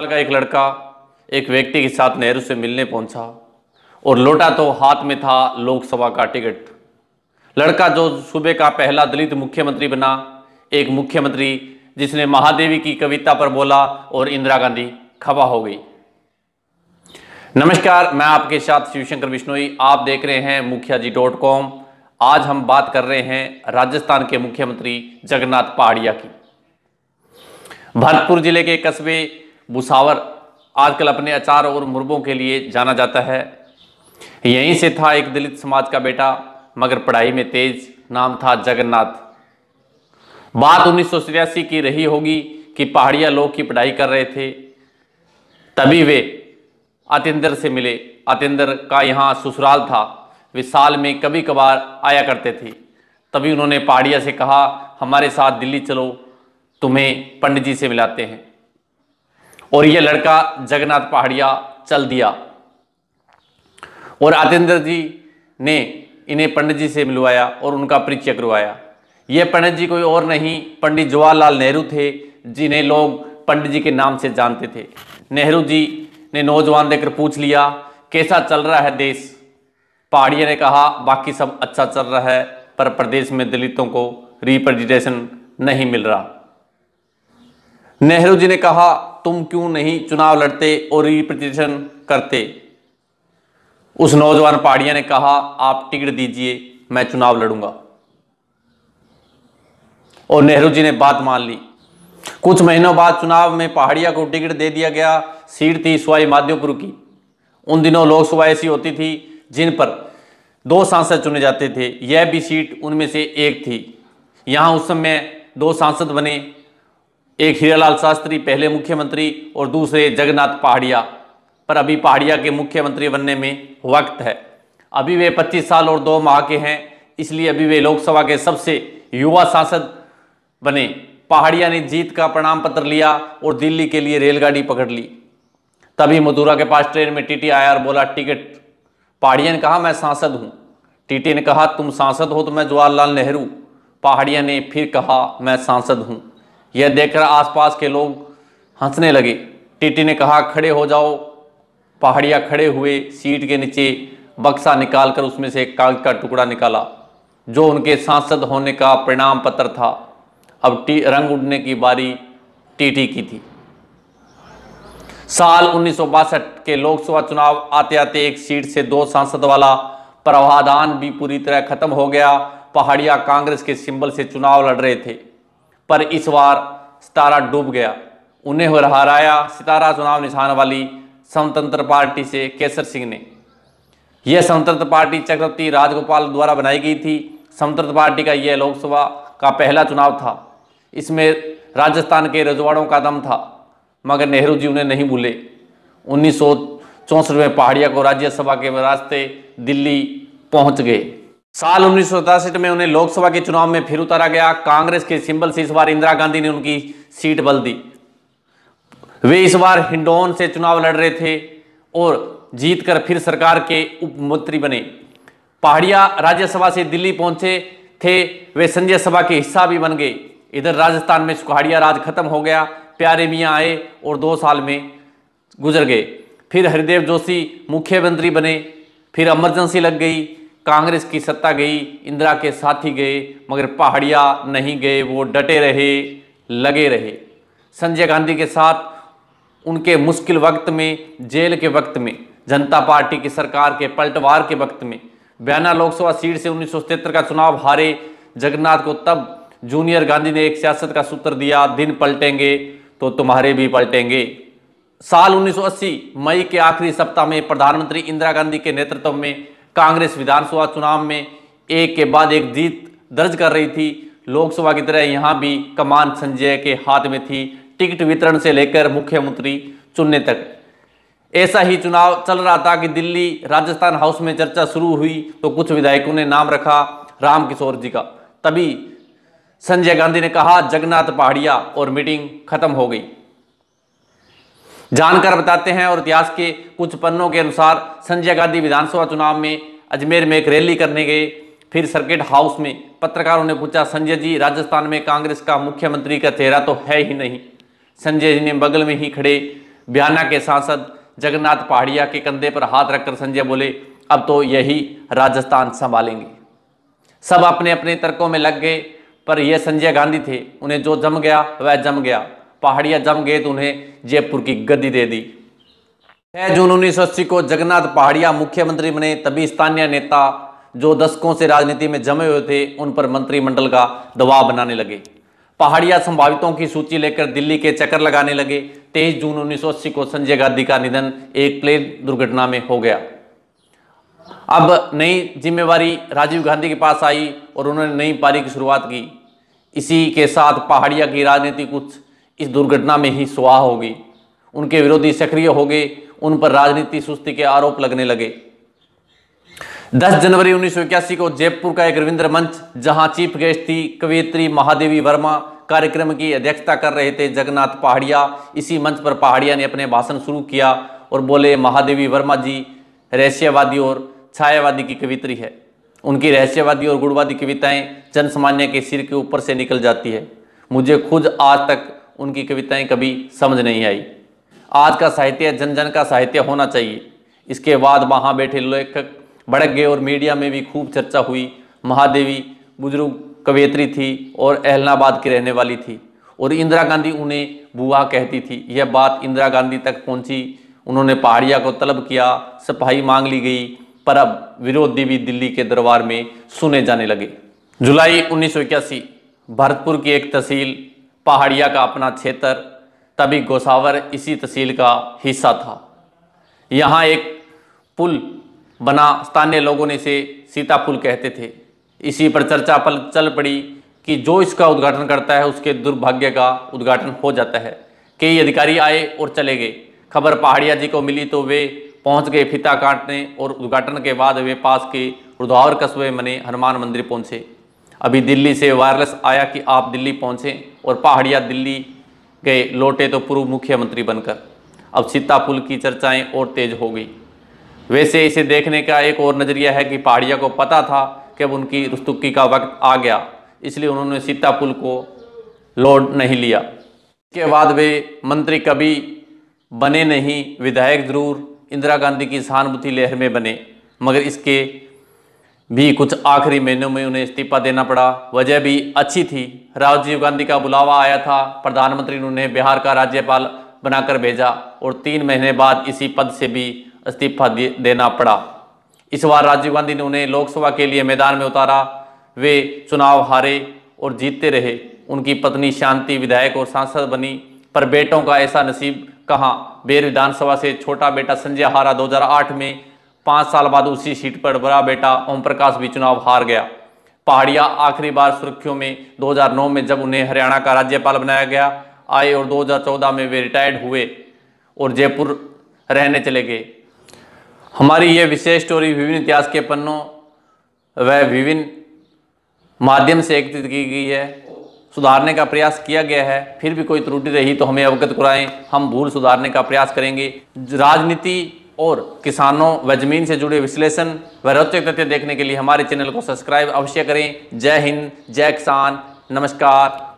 का एक लड़का एक व्यक्ति के साथ नेहरू से मिलने पहुंचा और लौटा तो हाथ में था लोकसभा का टिकट लड़का जो सूबे का पहला दलित मुख्यमंत्री बना एक मुख्यमंत्री जिसने महादेवी की कविता पर बोला और इंदिरा गांधी खबा हो गई नमस्कार मैं आपके साथ शिवशंकर बिश्नोई आप देख रहे हैं मुखिया जी डॉट कॉम आज हम बात कर रहे हैं राजस्थान के मुख्यमंत्री जगन्नाथ पहाड़िया की भरतपुर जिले के कस्बे भुसावर आजकल अपने अचार और मुरबों के लिए जाना जाता है यहीं से था एक दलित समाज का बेटा मगर पढ़ाई में तेज नाम था जगन्नाथ बात उन्नीस की रही होगी कि पहाड़िया लोग की पढ़ाई कर रहे थे तभी वे अतेंद्र से मिले अतेंद्र का यहाँ ससुराल था वे साल में कभी कभार आया करते थे तभी उन्होंने पहाड़िया से कहा हमारे साथ दिल्ली चलो तुम्हें पंडित जी से मिलाते हैं और यह लड़का जगन्नाथ पहाड़िया चल दिया और आतेंद्र जी ने इन्हें पंडित जी से मिलवाया और उनका परिचय करवाया ये पंडित जी कोई और नहीं पंडित जवाहरलाल नेहरू थे जिन्हें लोग पंडित जी के नाम से जानते थे नेहरू जी ने नौजवान देकर पूछ लिया कैसा चल रहा है देश पहाड़िया ने कहा बाकी सब अच्छा चल रहा है पर प्रदेश में दलितों को रिप्रेजेंटेशन नहीं मिल रहा नेहरू जी ने कहा तुम क्यों नहीं चुनाव लड़ते और रिप्रेजेंटेशन करते उस नौजवान पहाड़िया ने कहा आप टिकट दीजिए मैं चुनाव लड़ूंगा और नेहरू जी ने बात मान ली कुछ महीनों बाद चुनाव में पहाड़िया को टिकट दे दिया गया सीट थी सवाई माधोपुर की उन दिनों लोकसभा ऐसी होती थी जिन पर दो सांसद चुने जाते थे यह भी सीट उनमें से एक थी यहाँ उस समय दो सांसद बने एक हीरालाल शास्त्री पहले मुख्यमंत्री और दूसरे जगन्नाथ पहाड़िया पर अभी पहाड़िया के मुख्यमंत्री बनने में वक्त है अभी वे 25 साल और दो माह के हैं इसलिए अभी वे लोकसभा के सबसे युवा सांसद बने पहाड़िया ने जीत का प्रणाम पत्र लिया और दिल्ली के लिए रेलगाड़ी पकड़ ली तभी मथुरा के पास ट्रेन में और बोला टिकट पहाड़िया ने कहा मैं सांसद हूँ टीटी ने कहा तुम सांसद हो तो मैं जवाहरलाल नेहरू पहाड़िया ने फिर कहा मैं सांसद हूँ यह देखकर आसपास के लोग हंसने लगे टीटी ने कहा खड़े हो जाओ पहाड़िया खड़े हुए सीट के नीचे बक्सा निकालकर उसमें से एक कागज का टुकड़ा निकाला जो उनके सांसद होने का परिणाम पत्र था अब टी रंग उड़ने की बारी टीटी की थी साल उन्नीस के लोकसभा चुनाव आते आते एक सीट से दो सांसद वाला प्रावधान भी पूरी तरह खत्म हो गया पहाड़िया कांग्रेस के सिंबल से चुनाव लड़ रहे थे पर इस बार सितारा डूब गया उन्हें हराया सितारा चुनाव निशान वाली स्वतंत्र पार्टी से केसर सिंह ने यह स्वतंत्र पार्टी चक्रवर्ती राजगोपाल द्वारा बनाई गई थी स्वतंत्र पार्टी का यह लोकसभा का पहला चुनाव था इसमें राजस्थान के रजवाड़ों का दम था मगर नेहरू जी उन्हें नहीं भूले उन्नीस सौ में पहाड़िया को राज्यसभा के रास्ते दिल्ली पहुंच गए साल उन्नीस में उन्हें लोकसभा के चुनाव में फिर उतारा गया कांग्रेस के सिंबल से इस बार इंदिरा गांधी ने उनकी सीट बल दी वे इस बार हिंडौन से चुनाव लड़ रहे थे और जीतकर फिर सरकार के उप मंत्री बने पहाड़िया राज्यसभा से दिल्ली पहुंचे थे वे संजय सभा के हिस्सा भी बन गए इधर राजस्थान में सुखाड़िया राज खत्म हो गया प्यारे मियाँ आए और दो साल में गुजर गए फिर हरिदेव जोशी मुख्यमंत्री बने फिर एमरजेंसी लग गई कांग्रेस की सत्ता गई इंदिरा के साथी गए मगर पहाड़िया नहीं गए वो डटे रहे लगे रहे संजय गांधी के साथ उनके मुश्किल वक्त में जेल के वक्त में जनता पार्टी की सरकार के पलटवार के वक्त में बयाना लोकसभा सीट से उन्नीस का चुनाव हारे जगन्नाथ को तब जूनियर गांधी ने एक सियासत का सूत्र दिया दिन पलटेंगे तो तुम्हारे भी पलटेंगे साल 1980 मई के आखिरी सप्ताह में प्रधानमंत्री इंदिरा गांधी के नेतृत्व में कांग्रेस विधानसभा चुनाव में एक के बाद एक जीत दर्ज कर रही थी लोकसभा की तरह यहां भी कमान संजय के हाथ में थी टिकट वितरण से लेकर मुख्यमंत्री चुनने तक ऐसा ही चुनाव चल रहा था कि दिल्ली राजस्थान हाउस में चर्चा शुरू हुई तो कुछ विधायकों ने नाम रखा राम किशोर जी का तभी संजय गांधी ने कहा जगन्नाथ पहाड़िया और मीटिंग खत्म हो गई जानकर बताते हैं और इतिहास के कुछ पन्नों के अनुसार संजय गांधी विधानसभा चुनाव में अजमेर में एक रैली करने गए फिर सर्किट हाउस में पत्रकारों ने पूछा संजय जी राजस्थान में कांग्रेस का मुख्यमंत्री का चेहरा तो है ही नहीं संजय जी ने बगल में ही खड़े बयाना के सांसद जगन्नाथ पहाड़िया के कंधे पर हाथ रखकर संजय बोले अब तो यही राजस्थान संभालेंगे सब अपने अपने तर्कों में लग गए पर ये संजय गांधी थे उन्हें जो जम गया वह जम गया पहाड़िया जम गए तो उन्हें जयपुर की गद्दी दे दी छह जून उन्नीस को जगन्नाथ पहाड़िया मुख्यमंत्री बने तभी स्थानीय नेता जो दशकों से राजनीति में जमे हुए थे उन पर मंत्रिमंडल का दबाव बनाने लगे पहाड़िया संभावितों की सूची लेकर दिल्ली के चक्कर लगाने लगे 23 जून उन्नीस को संजय गांधी का निधन एक प्लेन दुर्घटना में हो गया अब नई जिम्मेवारी राजीव गांधी के पास आई और उन्होंने नई पारी की शुरुआत की इसी के साथ पहाड़िया की राजनीति कुछ इस दुर्घटना में ही सुहा होगी उनके विरोधी सक्रिय हो गए उन पर राजनीति सुस्ती के आरोप लगने लगे 10 जनवरी उन्नीस को जयपुर का एक रविंद्र मंच जहां चीफ गेस्ट थी कवियत्री महादेवी वर्मा कार्यक्रम की अध्यक्षता कर रहे थे जगन्नाथ पहाड़िया इसी मंच पर पहाड़िया ने अपने भाषण शुरू किया और बोले महादेवी वर्मा जी रहस्यवादी और छायावादी की कवित्री है उनकी रहस्यवादी और गुणवादी कविताएं जनसामान्य के सिर के ऊपर से निकल जाती है मुझे खुद आज तक उनकी कविताएं कभी समझ नहीं आई आज का साहित्य जन जन का साहित्य होना चाहिए इसके बाद वहाँ बैठे लेखक भड़क गए और मीडिया में भी खूब चर्चा हुई महादेवी बुजुर्ग कवियत्री थी और अहलनाबाद की रहने वाली थी और इंदिरा गांधी उन्हें बुआ कहती थी यह बात इंदिरा गांधी तक पहुंची उन्होंने पहाड़िया को तलब किया सफाई मांग ली गई पर अब विरोधी भी दिल्ली के दरबार में सुने जाने लगे जुलाई उन्नीस भरतपुर की एक तहसील पहाड़िया का अपना क्षेत्र तभी गोसावर इसी तहसील का हिस्सा था यहाँ एक पुल बना स्थानीय लोगों ने इसे सीता पुल कहते थे इसी पर चर्चा पल चल पड़ी कि जो इसका उद्घाटन करता है उसके दुर्भाग्य का उद्घाटन हो जाता है कई अधिकारी आए और चले गए खबर पहाड़िया जी को मिली तो वे पहुंच गए फीता काटने और उद्घाटन के बाद वे पास के रुधौर कस्बे मने हनुमान मंदिर पहुंचे अभी दिल्ली से वायरलेस आया कि आप दिल्ली पहुंचे और पहाड़िया दिल्ली गए लौटे तो पूर्व मुख्यमंत्री बनकर अब सीतापुल की चर्चाएं और तेज हो गई वैसे इसे देखने का एक और नज़रिया है कि पहाड़िया को पता था कि अब उनकी रुस्तुकी का वक्त आ गया इसलिए उन्होंने सीतापुल को लौट नहीं लिया इसके बाद वे मंत्री कभी बने नहीं विधायक जरूर इंदिरा गांधी की सहानुभूति लहर में बने मगर इसके भी कुछ आखिरी महीनों में उन्हें इस्तीफा देना पड़ा वजह भी अच्छी थी राजीव गांधी का बुलावा आया था प्रधानमंत्री ने उन्हें बिहार का राज्यपाल बनाकर भेजा और तीन महीने बाद इसी पद से भी इस्तीफा दे, देना पड़ा इस बार राजीव गांधी ने उन्हें लोकसभा के लिए मैदान में उतारा वे चुनाव हारे और जीतते रहे उनकी पत्नी शांति विधायक और सांसद बनी पर बेटों का ऐसा नसीब कहा बेर विधानसभा से छोटा बेटा संजय हारा 2008 में पांच साल बाद उसी सीट पर बड़ा बेटा ओम प्रकाश भी चुनाव हार गया पहाड़िया आखिरी बार सुर्खियों में 2009 में जब उन्हें हरियाणा का राज्यपाल बनाया गया आए और 2014 में वे रिटायर्ड हुए और जयपुर रहने चले गए हमारी ये विशेष स्टोरी विभिन्न इतिहास के पन्नों व विभिन्न माध्यम से एकत्रित की गई है सुधारने का प्रयास किया गया है फिर भी कोई त्रुटि रही तो हमें अवगत कराएं हम भूल सुधारने का प्रयास करेंगे राजनीति और किसानों व जमीन से जुड़े विश्लेषण व रोचक तथ्य देखने के लिए हमारे चैनल को सब्सक्राइब अवश्य करें जय हिंद जय किसान नमस्कार